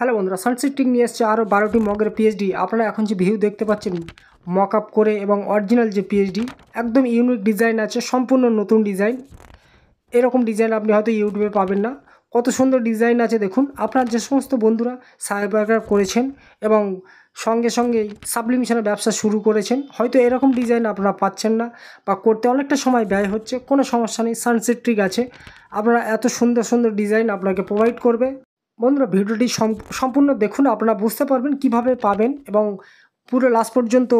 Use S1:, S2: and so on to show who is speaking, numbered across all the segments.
S1: hello বন্ধুরা সানসিট tick নিয়ে এসছে আরও বারোটি মগের পিএইচডি আপনারা এখন যে ভিউ দেখতে পাচ্ছেন মক আপ করে এবং অরিজিনাল যে পিএইচডি একদম ইউনিক ডিজাইন আছে সম্পূর্ণ নতুন ডিজাইন এরকম ডিজাইন আপনি হয়তো ইউটিউবে পাবেন না কত সুন্দর ডিজাইন আছে দেখুন আপনার যে সমস্ত বন্ধুরা সাইবার করেছেন এবং সঙ্গে সঙ্গে সাবলিমিশনের ব্যবসা শুরু করেছেন হয়তো এরকম ডিজাইন আপনারা পাচ্ছেন না বা করতে অনেকটা সময় ব্যয় হচ্ছে কোনো সমস্যা নেই সানসেট্রিক আছে আপনারা এত সুন্দর সুন্দর ডিজাইন আপনাকে প্রোভাইড করবে বন্ধুরা ভিডিওটি সম্পূর্ণ দেখুন আপনারা বুঝতে পারবেন কিভাবে পাবেন এবং পুরো লাস্ট পর্যন্ত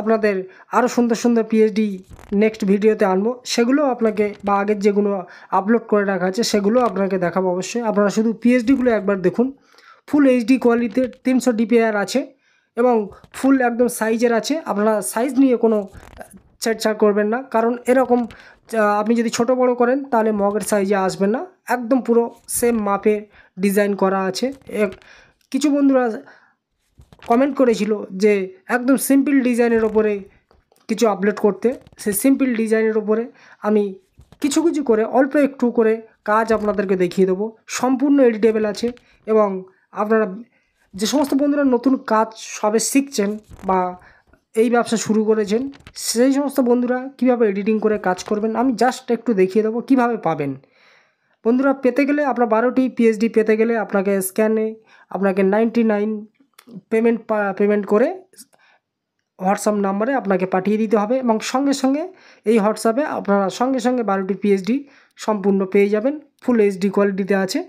S1: আপনাদের আরও সুন্দর সুন্দর পিএইচডি নেক্সট ভিডিওতে আনবো সেগুলো আপনাকে বা আগের যেগুলো আপলোড করে রাখা আছে সেগুলো আপনাকে দেখাবো অবশ্যই আপনারা শুধু পিএইচডিগুলো একবার দেখুন ফুল এইচডি কোয়ালিটিতে তিনশো ডিপিআর আছে এবং ফুল একদম সাইজের আছে আপনারা সাইজ নিয়ে কোনো ছাড়ছাড় করবেন না কারণ এরকম আপনি যদি ছোট বড় করেন তাহলে মগের সাইজে আসবেন না একদম পুরো সেম মাপের ডিজাইন করা আছে কিছু বন্ধুরা কমেন্ট করেছিল যে একদম সিম্পল ডিজাইনের ওপরে কিছু আপলোড করতে সে সিম্পল ডিজাইনের ওপরে আমি কিছু কিছু করে অল্প একটু করে কাজ আপনাদেরকে দেখিয়ে দেবো সম্পূর্ণ এডিটেবল আছে এবং আপনারা যে সমস্ত বন্ধুরা নতুন কাজ সবে শিখছেন বা এই ব্যবসা শুরু করেছেন সেই সমস্ত বন্ধুরা কিভাবে এডিটিং করে কাজ করবেন আমি জাস্ট একটু দেখিয়ে দেবো কিভাবে পাবেন বন্ধুরা পেতে গেলে আপনার বারোটি পিএইচডি পেতে গেলে আপনাকে স্ক্যানে আপনাকে নাইনটি নাইন পেমেন্ট পেমেন্ট করে হোয়াটসঅ্যাপ নাম্বারে আপনাকে পাঠিয়ে দিতে হবে এবং সঙ্গে সঙ্গে এই হোয়াটসঅ্যাপে আপনারা সঙ্গে সঙ্গে বারোটি পিএইচডি সম্পূর্ণ পেয়ে যাবেন ফুল এইচডি কোয়ালিটিতে আছে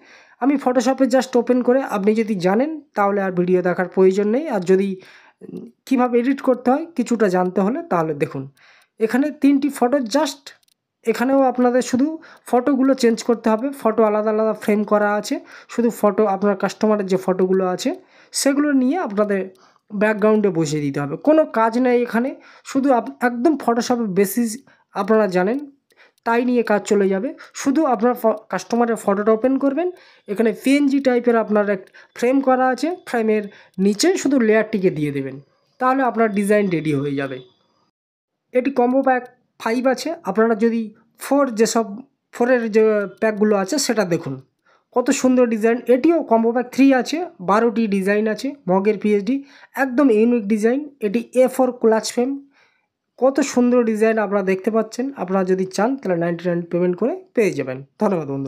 S1: আমি ফটোশপে জাস্ট ওপেন করে আপনি যদি জানেন তাহলে আর ভিডিও দেখার প্রয়োজন নেই আর যদি কিভাবে এডিট করতে হয় কিছুটা জানতে হলে তাহলে দেখুন এখানে তিনটি ফটো জাস্ট এখানেও আপনাদের শুধু ফটোগুলো চেঞ্জ করতে হবে ফটো আলাদা আলাদা ফ্রেম করা আছে শুধু ফটো আপনার কাস্টমারের যে ফটোগুলো আছে সেগুলো নিয়ে আপনাদের ব্যাকগ্রাউন্ডে বসিয়ে দিতে হবে কোনো কাজ নেই এখানে শুধু একদম ফটোশপের বেসিস আপনারা জানেন তাই নিয়ে কাজ চলে যাবে শুধু আপনার কাস্টমারের ফটোটা ওপেন করবেন এখানে পিএনজি টাইপের আপনার এক ফ্রেম করা আছে ফ্রেমের নিচে শুধু লেয়ারটিকে দিয়ে দেবেন তাহলে আপনার ডিজাইন রেডি হয়ে যাবে এটি কম্বো প্যাক ফাইভ আছে আপনারা যদি ফোর যেসব ফোরের যে প্যাকগুলো আছে সেটা দেখুন কত সুন্দর ডিজাইন এটিও কম্বো প্যাক থ্রি আছে বারোটি ডিজাইন আছে মগের পিএইচডি একদম ইউনিক ডিজাইন এটি এ ফোর ক্লাচ ফ্রেম কত সুন্দর ডিজাইন আপনারা দেখতে পাচ্ছেন আপনারা যদি চান তাহলে নাইনটি নাইন পেমেন্ট করে পেয়ে যাবেন ধন্যবাদ বন্ধু